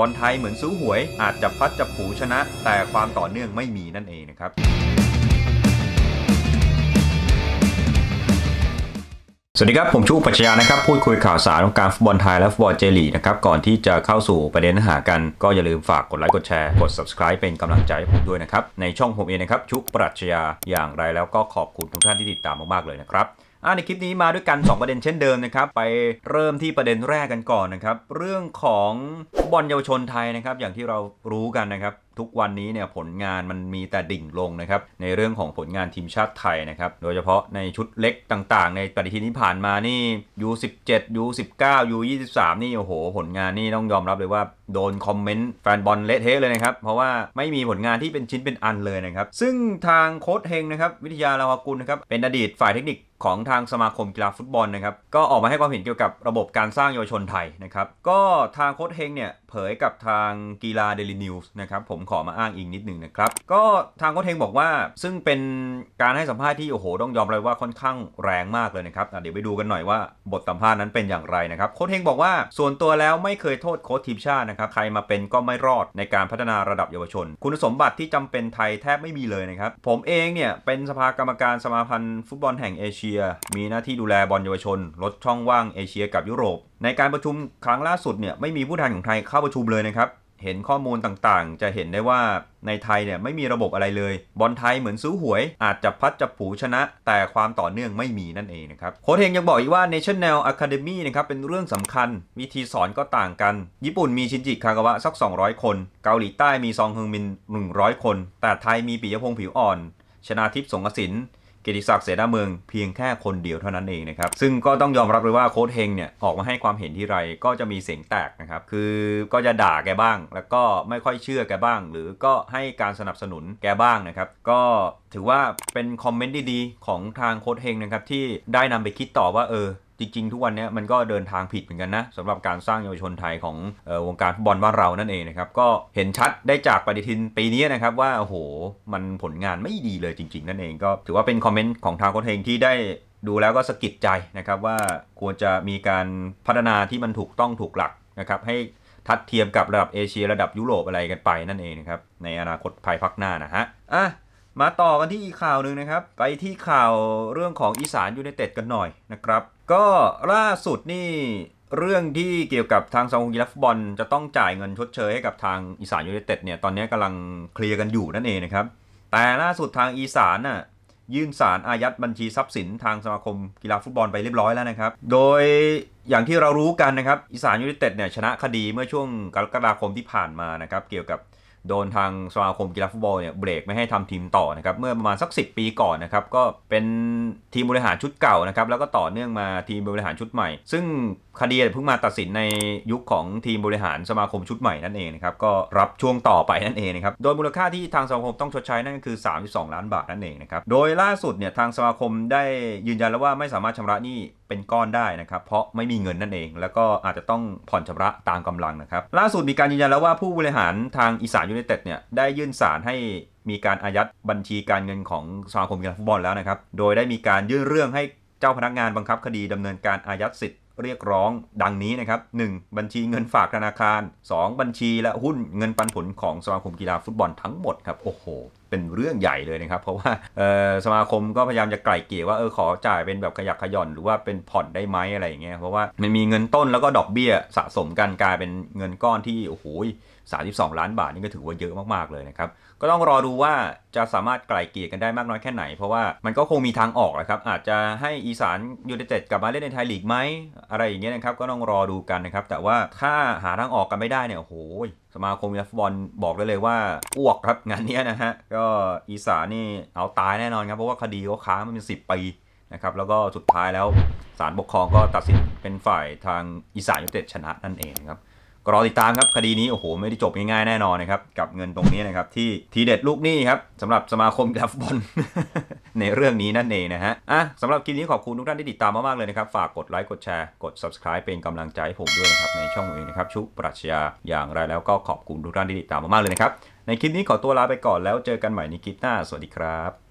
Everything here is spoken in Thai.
บอลไทยเหมือนซื้อหวยอาจจะพัดจับผูชนะ แต่ความต่อเนื่องไม่มีนั่นเองนะครับ สวัสดีครับ ผมชูปัชญานะครับ พูดคุยข่าวสารของการฟุตบอลไทยและฟุตบอลเจลีนะครับก่อนที่จะเข้าสู่ประเด็นหากัน ก็อย่าลืมฝากกดไลค์กดแชร์กด subscribe เป็นกำลังใจให้ผมด้วยนะครับ ในช่องผมเองนะครับชุปัชญาอย่างไรแล้วก็ขอบคุณทุกท่านที่ติดตามมากๆเลยนะครับในคลิปนี้มาด้วยกัน 2 ประเด็นเช่นเดิมนะครับ ไปเริ่มที่ประเด็นแรกกันก่อนนะครับ เรื่องของบอลเยาวชนไทยนะครับ อย่างที่เรารู้กันนะครับทุกวันนี้เนี่ยผลงานมันมีแต่ดิ่งลงนะครับ ในเรื่องของผลงานทีมชาติไทยนะครับ โดยเฉพาะในชุดเล็กต่าง ๆ ในปฏิทินที่ผ่านมานี่ U17 U19 U23 นี่ โอ้โห ผลงานนี่ต้องยอมรับเลยว่าโดนคอมเมนต์แฟนบอลเละเทะเลยนะครับ เพราะว่าไม่มีผลงานที่เป็นชิ้นเป็นอันเลยนะครับ ซึ่งทางโค้ชเฮงนะครับ วิทยาลาวกุลนะครับเป็นอดีตฝ่ายเทคนิคของทางสมาคมกีฬาฟุตบอลนะครับก็ออกมาให้ความเห็นเกี่ยวกับระบบการสร้างเยาวชนไทยนะครับก็ทางโค้ชเฮงเนี่ยเผยกับทางกีฬาเดลินิวส์นะครับผมขอมาอ้างอิงนิดหนึ่งนะครับ ก็ทางโค้ชเฮงบอกว่าซึ่งเป็นการให้สัมภาษณ์ที่ โอ้โห ต้องยอมเลยว่าค่อนข้างแรงมากเลยนะครับเดี๋ยวไปดูกันหน่อยว่าบทสัมภาษณ์นั้นเป็นอย่างไรนะครับโค้ชเฮงบอกว่า ส่วนตัวแล้วไม่เคยโทษโค้ชทีมชาตินะครับ ใครมาเป็นก็ไม่รอดในการพัฒนาระดับเยาวชน คุณสมบัติที่จำเป็นไทยแทบไม่มีเลยนะครับผมเองเนี่ยเป็นสภากรรมการสมาพันธ์ฟุตบอลแห่งเอเชีย มีหน้าที่ดูแลบอลเยาวชน ลดช่องว่างเอเชียกับยุโรป ในการประชุมครั้งล่าสุดเนี่ยไม่มีผู้แทนของไทยเข้าาประชุมเลยนะครับ เห็นข้อมูลต่างๆ จะเห็นได้ว่าในไทยเนี่ยไม่มีระบบอะไรเลย บอลไทยเหมือนซื้อหวย อาจจะพัดจับผูชนะ แต่ความต่อเนื่องไม่มีนั่นเองนะครับ โค้ชเฮงยังบอกอีกว่า National Academy นะครับเป็นเรื่องสำคัญ วิธีสอนก็ต่างกัน ญี่ปุ่นมีชินจิ คากาวะสัก 200 คน เกาหลีใต้มีซองเฮึงมิน 100 คน แต่ไทยมีปิยพงษ์ผิวอ่อน ชนาทิพย์สงกสินเกียรติศักดิ์เสนาเมืองเพียงแค่คนเดียวเท่านั้นเองนะครับ ซึ่งก็ต้องยอมรับเลยว่าโค้ดเฮงเนี่ยออกมาให้ความเห็นที่ไรก็จะมีเสียงแตกนะครับ คือก็จะด่าแกบ้าง แล้วก็ไม่ค่อยเชื่อแกบ้าง หรือก็ให้การสนับสนุนแกบ้างนะครับ ก็ถือว่าเป็นคอมเมนต์ดี ๆ ของทางโค้ดเฮงนะครับ ที่ได้นำไปคิดต่อว่าเออจริงๆ ทุกวันนี้มันก็เดินทางผิดเหมือนกันนะสำหรับการสร้างเยาวชนไทยของออวงการฟุตบอลบ้านเรานั่นเองนะครับก็เห็นชัดได้จากปฏิทินปีนี้นะครับว่าโอ้โหมันผลงานไม่ดีเลยจริงๆ นั่นเองก็ถือว่าเป็นคอมเมนต์ของทางโค้ชเฮงที่ได้ดูแล้วก็สะกิดใจนะครับว่าควรจะมีการพัฒนาที่มันถูกต้องถูกหลักนะครับให้ทัดเทียมกับระดับเอเชีย ระดับยุโรปอะไรกันไปนั่นเองนะครับในอนาคตภายภาคหน้านะฮะอ่ะมาต่อกันที่อีกข่าวหนึ่งนะครับ ไปที่ข่าวเรื่องของอีสานยูเนเต็ดกันหน่อยนะครับก็ล่าสุดนี่ เรื่องที่เกี่ยวกับทางสมาคมกีฬาฟุตบอลจะต้องจ่ายเงินชดเชยให้กับทางอีสานยูเนเต็ดเนี่ยตอนนี้กำลังเคลียร์กันอยู่นั่นเองนะครับแต่ล่าสุดทางอีสานน่ะยื่นสารอายัดบัญชีทรัพย์สินทางสมาคมกีฬาฟุตบอลไปเรียบร้อยแล้วนะครับโดยอย่างที่เรารู้กันนะครับอีสานยูเนเต็ดเนี่ยชนะคดีเมื่อช่วงกรกฎาคมที่ผ่านมานะครับเกี่ยวกับโดนทางสมาคมกีฬาฟุตบอลเนี่ยเบรกไม่ให้ทำทีมต่อนะครับ เมื่อประมาณสัก 10 ปีก่อนนะครับ ก็เป็นทีมบริหารชุดเก่านะครับ แล้วก็ต่อเนื่องมาทีมบริหารชุดใหม่ ซึ่งคดีเพิ่งมาตัดสินในยุคของทีมบริหารสมาคมชุดใหม่นั่นเองนะครับก็รับช่วงต่อไปนั่นเองนะครับโดยมูลค่าที่ทางสมาคมต้องชดใช้นั่นก็คือ 32ล้านบาทนั่นเองนะครับโดยล่าสุดเนี่ยทางสมาคมได้ยืนยันแล้วว่าไม่สามารถชำระหนี้เป็นก้อนได้นะครับเพราะไม่มีเงินนั่นเอง แล้วก็อาจจะต้องผ่อนชำระตามกำลังนะครับล่าสุดมีการยืนยันแล้วว่าผู้บริหารทางอีสานยูเนเต็ดเนี่ยได้ยื่นสารให้มีการอายัดบัญชีการเงินของสมาคมกีฬาฟุตบอลแล้วนะครับโดยได้มีการยื่นเรื่องให้เจ้าพนักงานบังคับคดีดำเนินการอายัดสิทธิเรียกร้องดังนี้นะครับ 1. บัญชีเงินฝากธนาคาร 2. บัญชีและหุ้นเงินปันผลของสมาคมกีฬาฟุตบอลทั้งหมดครับ โอ้โหเป็นเรื่องใหญ่เลยนะครับ เพราะว่าสมาคมก็พยายามจะไกล่เกลี่ยว่าเออขอจ่ายเป็นแบบขยักขย่อนหรือว่าเป็นผ่อนได้ไหมอะไรอย่างเงี้ยเพราะว่ามันมีเงินต้นแล้วก็ดอกเบี้ยสะสมกันกลายเป็นเงินก้อนที่โอ้โห32ล้านบาทนี่ก็ถือว่าเยอะมากๆเลยนะครับก็ต้องรอดูว่าจะสามารถไกล่เกลี่ยกันได้มากน้อยแค่ไหน เพราะว่ามันก็คงมีทางออกแหละครับอาจจะให้อีสานยูไนเต็ดกลับมาเล่นในไทยลีกไหมอะไรอย่างเงี้ยนะครับก็ต้องรอดูกันนะครับแต่ว่าถ้าหาทางออกกันไม่ได้เนี่ยโอ้โหสมาคมกีฬาฟุตบอลบอกได้เลยว่าอ้วกครับงานนี้นะฮะ ก็อีสานนี่เอาตายแน่นอนครับ เพราะว่าคดีเขาค้างมันเป็นสิบปีนะครับ แล้วก็สุดท้ายแล้วศาลปกครองก็ตัดสินเป็นฝ่ายทางอีสานยุตตเดชนะนั่นเองครับก็รอติดตามครับคดีนี้โอ้โหไม่ได้จบง่ายๆแน่นอนนะครับกับเงินตรงนี้นะครับ ที่ทีเด็ดลูกนี้ครับสำหรับสมาคมกีฬาฟุตบอลในเรื่องนี้นั่นเองนะฮะอ่ะสำหรับคลิปนี้ขอบคุณทุกท่านที่ติดตามมากๆเลยนะครับ ฝากกดไลค์กดแชร์กด subscribe เป็นกำลังใจให้ผมด้วยนะครับ ในช่องเองนะครับ ชุบปรัชญาอย่างไรแล้วก็ขอบคุณทุกท่านที่ติดตามมากๆเลยนะครับในคลิปนี้ขอตัวลาไปก่อนแล้วเจอกันใหม่ในคลิปหน้า สวัสดีครับ